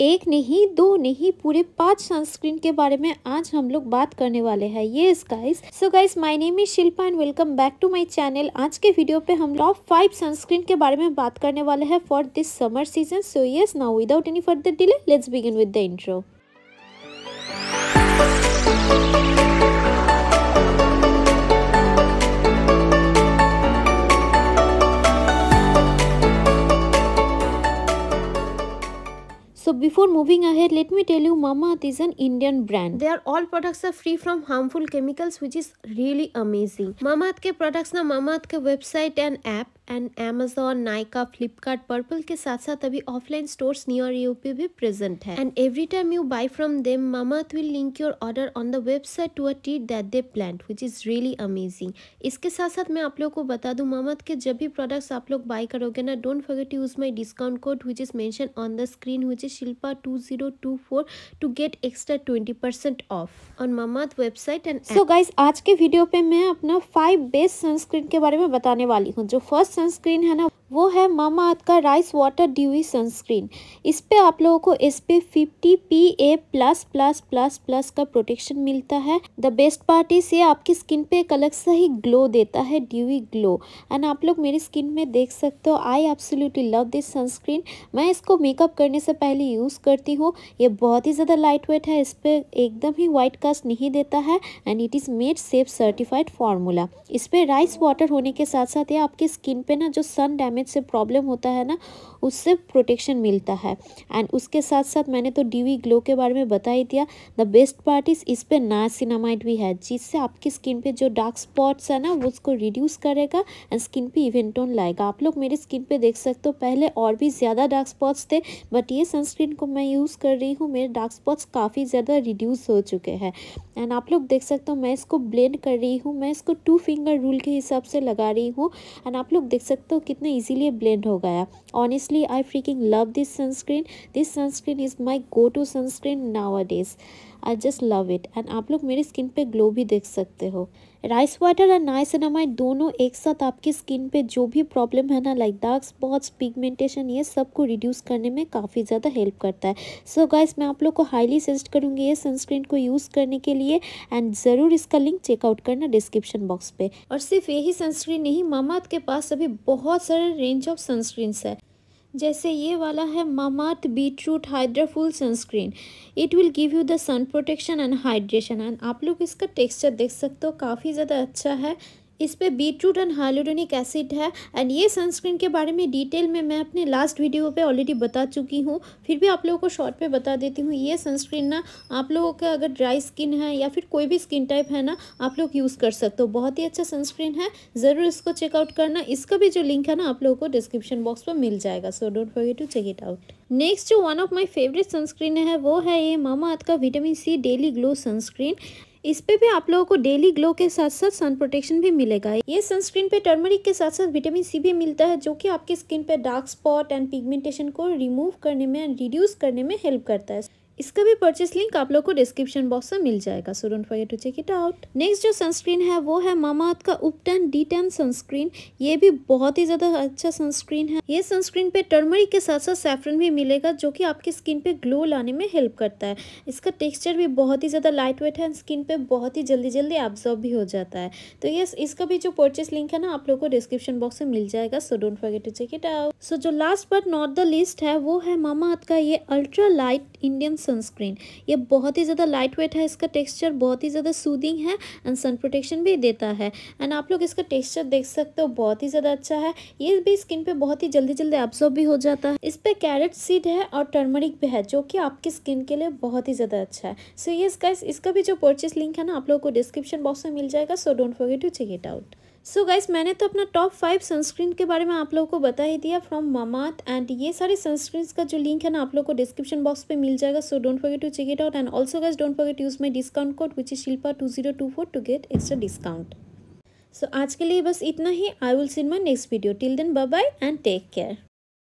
एक नहीं दो नहीं पूरे पांच सनस्क्रीन के बारे में आज हम लोग बात करने वाले हैं ये guys so guys my name is Shilpa and welcome back to my channel आज के वीडियो पे हम टॉप फाइव सनस्क्रीन के बारे में बात करने वाले हैं for this summer season so yes now without any further delay let's begin with the intro before moving ahead, let me tell you Mamaearth is an Indian brand. Their all products are free from harmful chemicals which is really amazing. Mamaearth ke products ना Mamaearth ke website and app and Amazon Nykaa Flipkart Purplle के साथ साथ अभी offline stores near you पे भी present है and every time you buy from them Mamaearth will link your order on the website to a tree that they plan which is really amazing इसके साथ साथ मैं आप लोग को बता दूँ मामाथ के जब भी प्रोडक्ट्स आप लोग बाई करोगे ना don't forget use my discount code which is mention on the screen which is Shilpa two zero two four to get extra twenty percent off on Mamaearth website and so guys आज के video पे मैं अपना five best sunscreen के बारे में बताने वाली हूँ जो फर्स्ट सनस्क्रीन है ना वो है मामा अर्थ का राइस वाटर ड्यूई सनस्क्रीन इस पर आप लोगों को S P fifty P A plus plus plus plus का प्रोटेक्शन मिलता है द बेस्ट पार्ट इस ये आपकी स्किन पे एक अलग सा ही ग्लो देता है ड्यूई ग्लो एंड आप लोग मेरी स्किन में देख सकते हो I absolutely love this sunscreen मैं इसको मेकअप करने से पहले यूज़ करती हूँ ये बहुत ही ज़्यादा लाइट वेट है इस पर एकदम ही वाइट कास्ट नहीं देता है and it is made safe certified formula इस पर राइस वाटर होने के साथ साथ ये आपकी स्किन पे ना जो सन डैमेज डैमेज से प्रॉब्लम होता है ना उससे प्रोटेक्शन मिलता है एंड उसके साथ साथ मैंने तो डी ग्लो के बारे में बता ही दिया द बेस्ट पार्ट इज़ इस पर नासिनामाइड भी है जिससे आपकी स्किन पे जो डार्क स्पॉट्स है ना उसको रिड्यूस करेगा एंड स्किन पे इवेंट टोन लाएगा आप लोग मेरी स्किन पे देख सकते हो पहले और भी ज़्यादा डार्क स्पॉट्स थे बट ये सनस्क्रीन को मैं यूज़ कर रही हूँ मेरे डार्क स्पॉट्स काफ़ी ज़्यादा रिड्यूस हो चुके हैं एंड आप लोग देख सकते हो मैं इसको ब्लेंड कर रही हूँ मैं इसको टू फिंगर रूल के हिसाब से लगा रही हूँ एंड आप लोग देख सकते हो कितने ईजी इसीलिए ब्लेंड हो गया honestly I freaking love this sunscreen this sunscreen is my go to sunscreen nowadays I just love it and आप लोग मेरी स्किन पे ग्लो भी देख सकते हो राइस वाटर एंड नाइसनामाइड दोनों एक साथ आपकी स्किन पे जो भी प्रॉब्लम है ना लाइक डार्क स्पॉट्स पिगमेंटेशन ये सबको रिड्यूस करने में काफ़ी ज़्यादा हेल्प करता है सो so गाइस मैं आप लोग को हाईली सजेस्ट करूँगी ये सनस्क्रीन को यूज़ करने के लिए एंड ज़रूर इसका लिंक चेकआउट करना डिस्क्रिप्शन बॉक्स पर और सिर्फ यही सनस्क्रीन नहीं मामा के पास अभी बहुत सारे रेंज ऑफ सनस्क्रीन्स है जैसे ये वाला है Mamaearth beetroot hydra full sunscreen it will give you the sun protection and hydration and आप लोग इसका टेक्सचर देख सकते हो काफ़ी ज़्यादा अच्छा है इस पर beetroot and hyaluronic acid है एंड ये सनस्क्रीन के बारे में डिटेल में मैं अपने लास्ट वीडियो पे ऑलरेडी बता चुकी हूँ फिर भी आप लोगों को शॉर्ट पे बता देती हूँ ये सनस्क्रीन ना आप लोगों का अगर ड्राई स्किन है या फिर कोई भी स्किन टाइप है ना आप लोग यूज़ कर सकते हो बहुत ही अच्छा सनस्क्रीन है ज़रूर इसको चेकआउट करना इसका भी जो लिंक है ना आप लोगों को डिस्क्रिप्शन बॉक्स पर मिल जाएगा so don't forget to check it out next जो one of my favourite sunscreen है वो है ये मामा अर्थ का vitamin C daily glow sunscreen इस पे भी आप लोगों को डेली ग्लो के साथ साथ सन प्रोटेक्शन भी मिलेगा ये सनस्क्रीन पे टर्मरिक के साथ साथ विटामिन सी भी मिलता है जो कि आपके स्किन पे डार्क स्पॉट एंड पिगमेंटेशन को रिमूव करने में एंड रिड्यूस करने में हेल्प करता है इसका भी परचेस लिंक आप लोग को डिस्क्रिप्शन बॉक्स में मिल जाएगा so don't forget to check it out next जो सनस्क्रीन है वो है मामाअर्थ का उपटन डी टेन सनस्क्रीन ये भी बहुत ही ज़्यादा अच्छा सनस्क्रीन है ये सनस्क्रीन पे टर्मरिक के साथ साथ सैफरन भी मिलेगा जो कि आपकी स्किन पे ग्लो लाने में हेल्प करता है इसका टेक्स्चर भी बहुत ही ज़्यादा लाइट वेट है स्किन पे बहुत ही जल्दी जल्दी एब्जॉर्ब भी हो जाता है तो ये इसका भी जो परचेस लिंक है ना आप लोग को डिस्क्रिप्शन बॉक्स में मिल जाएगा so don't forget to check it out so जो last but not the list है वो है मामा का ये अल्ट्रा लाइट इंडियन सनस्क्रीन ये बहुत ही ज़्यादा लाइट वेट है इसका टेक्स्चर बहुत ही ज़्यादा सूदिंग है एंड सन प्रोटेक्शन भी देता है एंड आप लोग इसका टेक्स्चर देख सकते हो बहुत ही ज़्यादा अच्छा है ये भी स्किन पर बहुत ही जल्दी जल्दी एब्जॉर्ब भी हो जाता है इस पर कैरेट सीड है और टर्मरिक भी है जो कि आपकी स्किन के लिए बहुत ही ज़्यादा अच्छा है सो ये इसका इसका भी जो परचेस लिंक है ना आप लोग को डिस्क्रिप्शन बॉक्स में मिल जाएगा so don't forget to check it out so so guys मैंने तो अपना टॉप फाइव सनस्क्रीन के बारे में आप लोगों को बता ही दिया फ्रॉम मामात एंड ये सारे सनस्क्रीन का जो लिंक है ना आप लोगों को डिस्क्रिप्शन बॉक्स पे मिल जाएगा so don't forget to check it out and also guys don't forget use my discount code which is Shilpa two zero two four to get extra discount so आज के लिए बस इतना ही I will seen my next video till then bye and take care